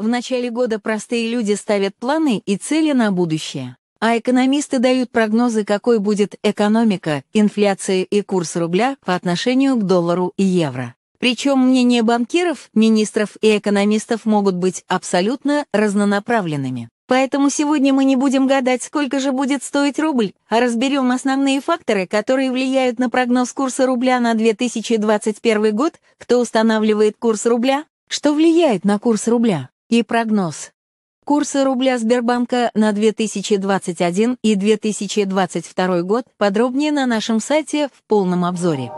В начале года простые люди ставят планы и цели на будущее, а экономисты дают прогнозы, какой будет экономика, инфляция и курс рубля по отношению к доллару и евро. Причем мнения банкиров, министров и экономистов могут быть абсолютно разнонаправленными. Поэтому сегодня мы не будем гадать, сколько же будет стоить рубль, а разберем основные факторы, которые влияют на прогноз курса рубля на 2021 год, кто устанавливает курс рубля, что влияет на курс рубля, и прогноз. Курсы рубля Сбербанка на 2021 и 2022 год подробнее на нашем сайте в полном обзоре.